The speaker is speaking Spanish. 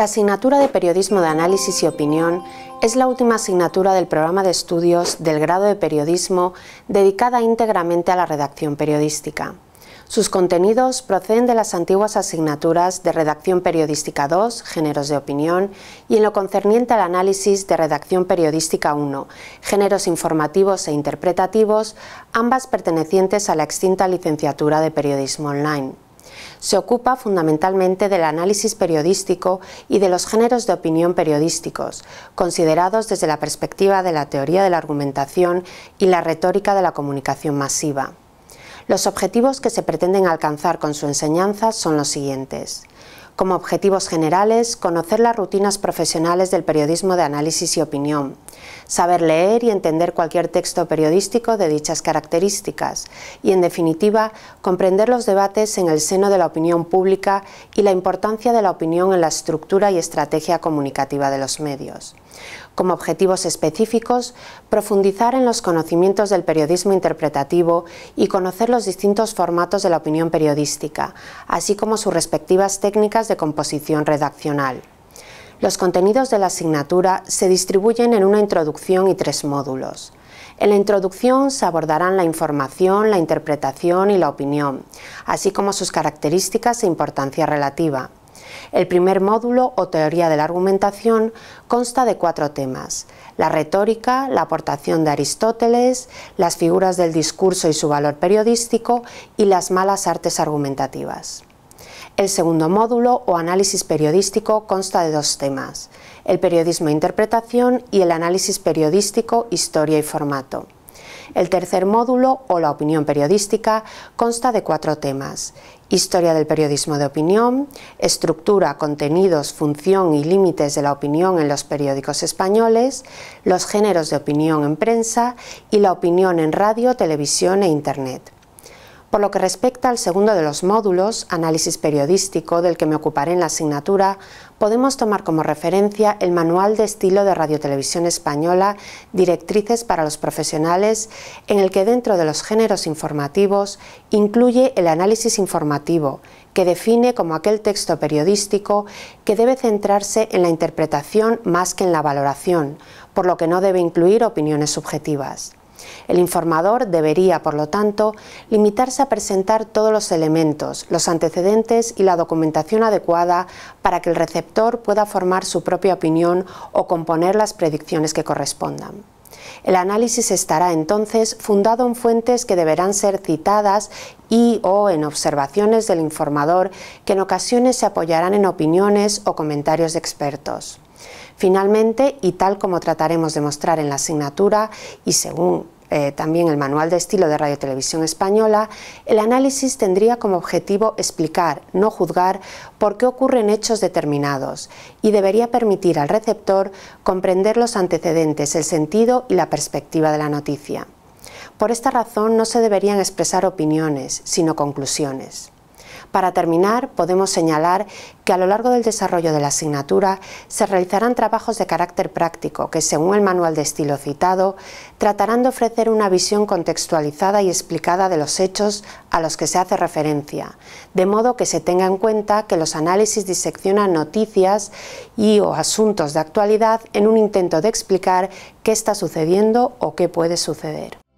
La asignatura de Periodismo de Análisis y Opinión es la última asignatura del programa de estudios del grado de Periodismo dedicada íntegramente a la redacción periodística. Sus contenidos proceden de las antiguas asignaturas de Redacción Periodística 2, Géneros de Opinión, y en lo concerniente al análisis de Redacción Periodística 1, Géneros Informativos e Interpretativos, ambas pertenecientes a la extinta licenciatura de Periodismo Online. Se ocupa fundamentalmente del análisis periodístico y de los géneros de opinión periodísticos, considerados desde la perspectiva de la teoría de la argumentación y la retórica de la comunicación masiva. Los objetivos que se pretenden alcanzar con su enseñanza son los siguientes como objetivos generales, conocer las rutinas profesionales del periodismo de análisis y opinión, saber leer y entender cualquier texto periodístico de dichas características y, en definitiva, comprender los debates en el seno de la opinión pública y la importancia de la opinión en la estructura y estrategia comunicativa de los medios. Como objetivos específicos, profundizar en los conocimientos del periodismo interpretativo y conocer los distintos formatos de la opinión periodística, así como sus respectivas técnicas de composición redaccional. Los contenidos de la asignatura se distribuyen en una introducción y tres módulos. En la introducción se abordarán la información, la interpretación y la opinión, así como sus características e importancia relativa. El primer módulo o teoría de la argumentación consta de cuatro temas, la retórica, la aportación de Aristóteles, las figuras del discurso y su valor periodístico y las malas artes argumentativas. El segundo módulo o análisis periodístico consta de dos temas, el periodismo e interpretación y el análisis periodístico, historia y formato. El tercer módulo, o la opinión periodística, consta de cuatro temas. Historia del periodismo de opinión, estructura, contenidos, función y límites de la opinión en los periódicos españoles, los géneros de opinión en prensa y la opinión en radio, televisión e Internet. Por lo que respecta al segundo de los módulos, análisis periodístico, del que me ocuparé en la asignatura, podemos tomar como referencia el Manual de Estilo de Radiotelevisión Española, Directrices para los Profesionales, en el que dentro de los géneros informativos incluye el análisis informativo, que define como aquel texto periodístico que debe centrarse en la interpretación más que en la valoración, por lo que no debe incluir opiniones subjetivas. El informador debería, por lo tanto, limitarse a presentar todos los elementos, los antecedentes y la documentación adecuada para que el receptor pueda formar su propia opinión o componer las predicciones que correspondan. El análisis estará entonces fundado en fuentes que deberán ser citadas y o en observaciones del informador que en ocasiones se apoyarán en opiniones o comentarios de expertos. Finalmente, y tal como trataremos de mostrar en la asignatura y según eh, también el Manual de Estilo de Radio Televisión Española, el análisis tendría como objetivo explicar, no juzgar, por qué ocurren hechos determinados y debería permitir al receptor comprender los antecedentes, el sentido y la perspectiva de la noticia. Por esta razón no se deberían expresar opiniones, sino conclusiones. Para terminar, podemos señalar que a lo largo del desarrollo de la asignatura se realizarán trabajos de carácter práctico que, según el manual de estilo citado, tratarán de ofrecer una visión contextualizada y explicada de los hechos a los que se hace referencia, de modo que se tenga en cuenta que los análisis diseccionan noticias y o asuntos de actualidad en un intento de explicar qué está sucediendo o qué puede suceder.